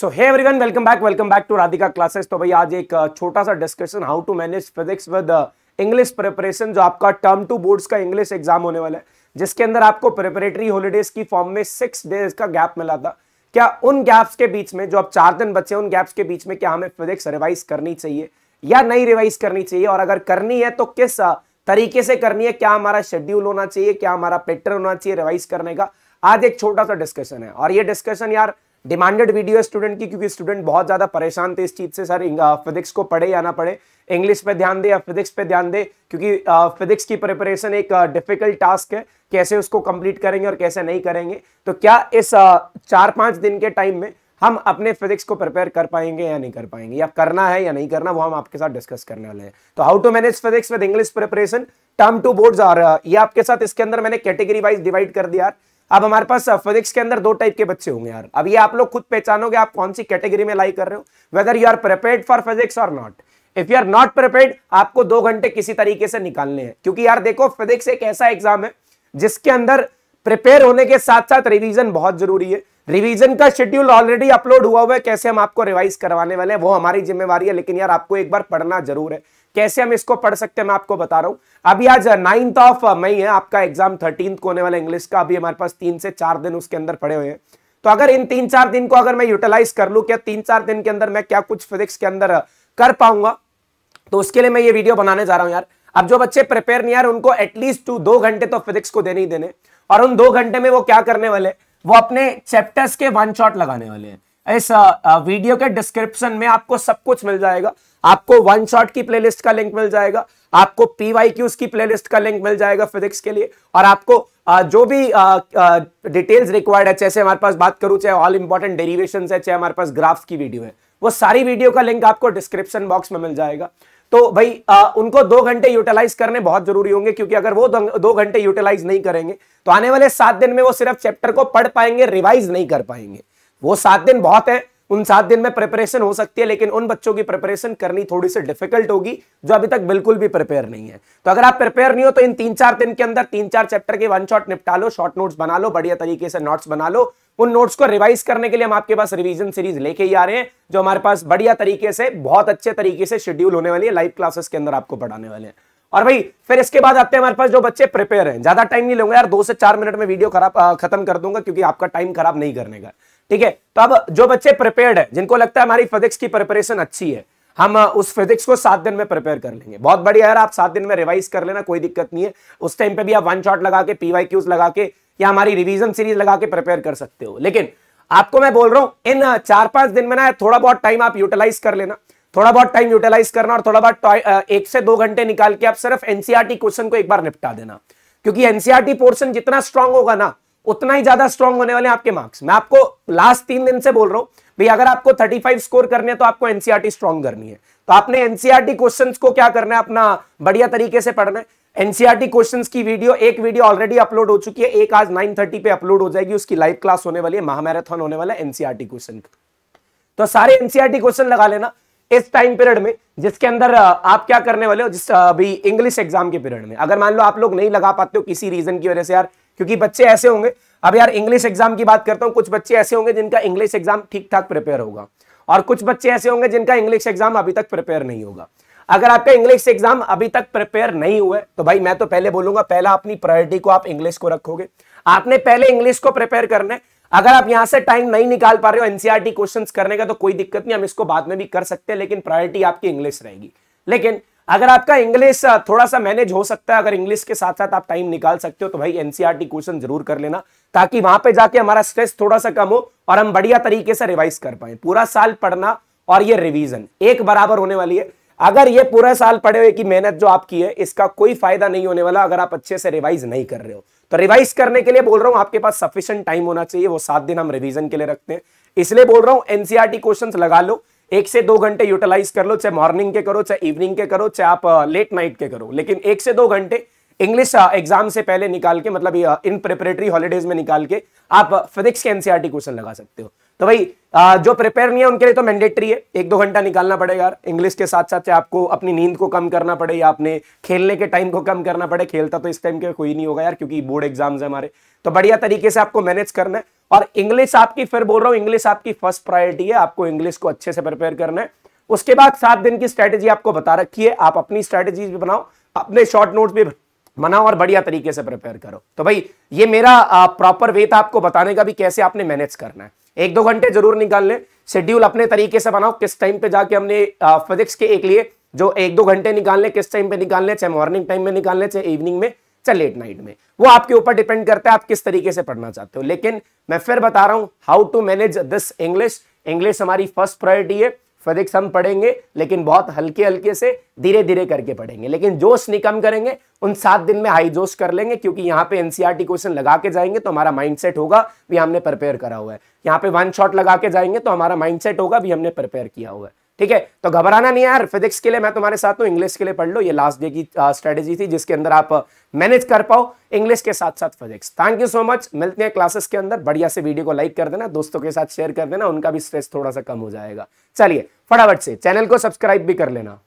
so hey everyone welcome back welcome back to Radhika classes तो भाई आज एक छोटा सा discussion how to manage physics with English preparation जो आपका टर्म टू बोर्ड्स का इंग्लिश एग्जाम होने वाला है जिसके अंदर आपको प्रिपरेटरी हॉलीडेज की फॉर्म में सिक्स डेज का गैप मिला था क्या उन गैप्स के बीच में जो अब चार दिन बचे उन गैप्स के बीच में क्या हमें फिजिक्स रिवाइज करनी चाहिए या नहीं रिवाइज करनी चाहिए और अगर करनी है तो किस तरीके से करनी है क्या हमारा शेड्यूल होना चाहिए क्या हमारा पैटर्न होना चाहिए रिवाइज करने का आज एक छोटा सा डिस्कशन है और ये डिस्कशन यार डिमांडेड वीडियो स्टूडेंट की क्योंकि स्टूडेंट बहुत ज़्यादा परेशान थे इस चीज़ से सर फिजिक्स को पढ़े या ना पढ़े इंग्लिश पे ध्यान दे या फिजिक्स पे ध्यान दे क्योंकि फिजिक्स की प्रिपरेशन एक डिफिकल्ट टास्क है कैसे उसको कंप्लीट करेंगे और कैसे नहीं करेंगे तो क्या इस चार पांच दिन के टाइम में हम अपने फिजिक्स को प्रिपेयर कर पाएंगे या नहीं कर पाएंगे या करना है या नहीं करना वो हम आपके साथ डिस्कस करने वाले हैं तो how to manage physics with English preparation term two boards और ये आपके साथ इसके अंदर मैंने कैटेगरी वाइज डिवाइड कर दिया अब हमारे पास फिजिक्स uh, के अंदर दो टाइप के बच्चे होंगे यार अब ये आप लोग खुद पहचानोगे आप कौन सी कैटेगरी में लाई कर रहे हो whether you are prepared for physics और not if you are not prepared आपको दो घंटे किसी तरीके से निकालने हैं क्योंकि यार देखो फिजिक्स एक ऐसा एग्जाम है जिसके अंदर प्रिपेयर होने के साथ साथ रिविजन बहुत जरूरी है रिवीजन का शेड्यूल ऑलरेडी अपलोड हुआ हुआ है कैसे हम आपको रिवाइज करवाने वाले हैं वो हमारी जिम्मेवारी है लेकिन यार आपको एक बार पढ़ना जरूर है कैसे हम इसको पढ़ सकते हैं मैं आपको बता रहा हूं अभी आज नाइन्थ ऑफ मई है आपका एग्जाम थर्टीन को होने वाला इंग्लिश का अभी हमारे पास तीन से चार दिन उसके अंदर पड़े हुए हैं तो अगर इन तीन चार दिन को अगर मैं यूटिलाइज कर लू क्या तीन चार दिन के अंदर मैं क्या कुछ फिजिक्स के अंदर कर पाऊंगा तो उसके लिए मैं ये वीडियो बनाने जा रहा हूं यार अब जो बच्चे प्रिपेयर नहीं यार उनको एटलीस्ट टू दो घंटे तो फिजिक्स को देने ही देने और उन दो घंटे में वो क्या करने वाले वो अपने चैप्टर्स के वन शॉट लगाने वाले हैं इस वीडियो के डिस्क्रिप्शन में आपको सब कुछ मिल जाएगा आपको वन शॉट की प्लेलिस्ट का लिंक मिल जाएगा आपको पीवाई क्यूज की प्लेलिस्ट का लिंक मिल जाएगा फिजिक्स के लिए और आपको जो भी डिटेल्स रिक्वायर्ड है जैसे हमारे पास बात करूं चाहे ऑल इंपॉर्टेंट डेरिवेशन है चाहे हमारे पास ग्राफ्स की वीडियो है वो सारी वीडियो का लिंक आपको डिस्क्रिप्शन बॉक्स में मिल जाएगा तो भाई आ, उनको दो घंटे यूटिलाइज करने बहुत जरूरी होंगे क्योंकि अगर वो दो घंटे यूटिलाइज नहीं करेंगे तो आने वाले सात दिन में वो सिर्फ चैप्टर को पढ़ पाएंगे रिवाइज नहीं कर पाएंगे वो सात दिन बहुत है उन सात दिन में प्रिपरेशन हो सकती है लेकिन उन बच्चों की प्रिपरेशन करनी थोड़ी सी डिफिकल्ट होगी जो अभी तक बिल्कुल भी प्रिपेयर नहीं है तो अगर आप प्रिपेयर नहीं हो तो इन तीन चार दिन के अंदर तीन चार चैप्टर के वन शॉट निपटा लो शॉर्ट नोट्स बना लो बढ़िया तरीके से नोट्स बना लो उन नोट्स को रिवाइज करने के लिए हम आपके पास रिविजन सीरीज लेके ही आ रहे हैं जो हमारे पास बढ़िया तरीके से बहुत अच्छे तरीके से शेड्यूल होने वाली है लाइव क्लासेस के अंदर आपको पढ़ाने वाले हैं और भाई फिर इसके बाद आते हैं हमारे पास जो बच्चे प्रिपेयर हैं ज्यादा टाइम नहीं लूंगा यार दो से चार मिनट में वीडियो खराब खत्म कर दूंगा क्योंकि आपका टाइम खराब नहीं करने का ठीक है तो अब जो बच्चे प्रिपेयर्ड है जिनको लगता है हमारी फिजिक्स की प्रिपरेशन अच्छी है हम उस फिजिक्स को सात दिन में प्रिपेयर कर लेंगे बहुत बढ़िया यार आप सात दिन में रिवाइज कर लेना कोई दिक्कत नहीं है उस टाइम पे भी आप वन शॉट लगा के पीवाई क्यूज लगा के या हमारी रिवीजन सीरीज लगा के प्रिपेयर कर सकते हो लेकिन आपको मैं बोल रहा हूं इन चार पांच दिन में ना थोड़ा बहुत टाइम आप यूटिलाइज कर लेना थोड़ा बहुत टाइम यूटिलाइज करना और थोड़ा बहुत एक से दो घंटे निकाल के आप सिर्फ एनसीआरटी क्वेश्चन e को एक बार निपटा देना क्योंकि एनसीआरटी पोर्शन e जितना स्ट्रांग होगा ना उतना ही ज्यादा स्ट्रॉन्ग होने वाले आपके मार्क्स मैं आपको लास्ट तीन दिन से बोल रहा हूं भाई अगर आपको 35 स्कोर करने हैं तो आपको एनसीआरटी स्ट्रॉन्ग e करनी है तो आपने एनसीआरटी क्वेश्चंस e को क्या करना है अपना बढ़िया तरीके से पढ़ना है एनसीआरटी क्वेश्चंस e की वीडियो एक वीडियो ऑलरेडी अपलोड हो चुकी है एक आज 9:30 पे अपलोड हो जाएगी उसकी लाइव क्लास होने वाली है महामैराथन होने वाला है एनसीआरटी क्वेश्चन तो सारे एनसीआरटी क्वेश्चन लगा लेना इस टाइम पीरियड में जिसके अंदर आप क्या करने वाले हो जिस अभी इंग्लिश एग्जाम के पीरियड में अगर मान लो आप लोग नहीं लगा पाते हो किसी रीजन की वजह से यार क्योंकि बच्चे ऐसे होंगे अब यार इंग्लिश एग्जाम की बात करता हूँ कुछ बच्चे ऐसे होंगे जिनका इंग्लिश एग्जाम ठीक ठाक प्रिपेयर होगा और कुछ बच्चे ऐसे होंगे जिनका इंग्लिश एग्जाम अभी तक प्रिपेयर नहीं होगा अगर आपका इंग्लिश एग्जाम अभी तक प्रिपेयर नहीं हुआ है तो भाई मैं तो पहले बोलूंगा पहला अपनी प्रायोरिटी को आप इंग्लिश को रखोगे आपने पहले इंग्लिश को प्रिपेयर करने अगर आप यहां से टाइम नहीं निकाल पा रहे हो एनसीआरटी क्वेश्चंस e करने का तो कोई दिक्कत नहीं हम इसको बाद में भी कर सकते हैं लेकिन प्रायोरिटी आपकी इंग्लिश रहेगी लेकिन अगर आपका इंग्लिश थोड़ा सा मैनेज हो सकता है अगर इंग्लिश के साथ साथ आप टाइम निकाल सकते हो तो भाई एनसीआरटी क्वेश्चन e जरूर कर लेना ताकि वहां पे जाके हमारा स्ट्रेस थोड़ा सा कम हो और हम बढ़िया तरीके से रिवाइज कर पाए पूरा साल पढ़ना और ये रिविजन एक बराबर होने वाली है अगर ये पूरा साल पढ़े हुए की मेहनत जो आपकी है इसका कोई फायदा नहीं होने वाला अगर आप अच्छे से रिवाइज नहीं कर रहे हो तो रिवाइज करने के लिए बोल रहा हूँ आपके पास सफिशियंट टाइम होना चाहिए वो सात दिन हम रिवीजन के लिए रखते हैं इसलिए बोल रहा हूँ एनसीआरटी क्वेश्चन e लगा लो एक से दो घंटे यूटिलाइज कर लो चाहे मॉर्निंग के करो चाहे इवनिंग के करो चाहे आप लेट नाइट के करो लेकिन एक से दो घंटे इंग्लिश एग्जाम से पहले निकाल के मतलब इन प्रिपरेटरी हॉलीडेज में निकाल के आप फिजिक्स के एनसीआरटी क्वेश्चन e लगा सकते हो तो भाई जो प्रिपेयर नहीं है उनके लिए तो मैंडेटरी है एक दो घंटा निकालना पड़ेगा यार इंग्लिश के साथ साथ आपको अपनी नींद को कम करना पड़े या अपने खेलने के टाइम को कम करना पड़े खेलता तो इस टाइम के कोई नहीं होगा यार क्योंकि बोर्ड एग्जाम्स है हमारे तो बढ़िया तरीके से आपको मैनेज करना है और इंग्लिश आपकी फिर बोल रहा हूं इंग्लिश आपकी फर्स्ट प्रायोरिटी है आपको इंग्लिश को अच्छे से प्रिपेयर करना है उसके बाद सात दिन की स्ट्रैटेजी आपको बता रखी है आप अपनी स्ट्रैटेजी भी बनाओ अपने शॉर्ट नोट्स भी बनाओ और बढ़िया तरीके से प्रिपेयर करो तो भाई ये मेरा प्रॉपर वे था आपको बताने का भी कैसे आपने मैनेज करना है एक दो घंटे जरूर निकाल लें शेड्यूल अपने तरीके से बनाओ किस टाइम पे जाके हमने फिजिक्स के एक लिए जो एक दो घंटे निकालने किस टाइम पे निकालने चाहे मॉर्निंग टाइम में निकालने चाहे इवनिंग में चाहे लेट नाइट में वो आपके ऊपर डिपेंड करता है आप किस तरीके से पढ़ना चाहते हो लेकिन मैं फिर बता रहा हूं how to manage this English English हमारी फर्स्ट प्रायोरिटी है फिजिक्स हम पढ़ेंगे लेकिन बहुत हल्के हल्के से धीरे धीरे करके पढ़ेंगे लेकिन जोश निकम करेंगे उन सात दिन में हाई जोश कर लेंगे क्योंकि यहाँ पे एनसीईआरटी क्वेश्चन e लगा के जाएंगे तो हमारा माइंडसेट होगा भी हमने प्रिपेयर करा हुआ है यहाँ पे वन शॉट लगा के जाएंगे तो हमारा माइंडसेट होगा भी हमने प्रिपेयर किया हुआ है ठीक है तो घबराना नहीं यार फिजिक्स के लिए मैं तुम्हारे साथ हूँ इंग्लिश के लिए पढ़ लो ये लास्ट डे की स्ट्रेटेजी थी जिसके अंदर आप मैनेज कर पाओ इंग्लिश के साथ साथ physics thank you so much मिलते हैं क्लासेस के अंदर बढ़िया से वीडियो को लाइक कर देना दोस्तों के साथ शेयर कर देना उनका भी स्ट्रेस थोड़ा सा कम हो जाएगा चलिए फटाफट से चैनल को सब्सक्राइब भी कर लेना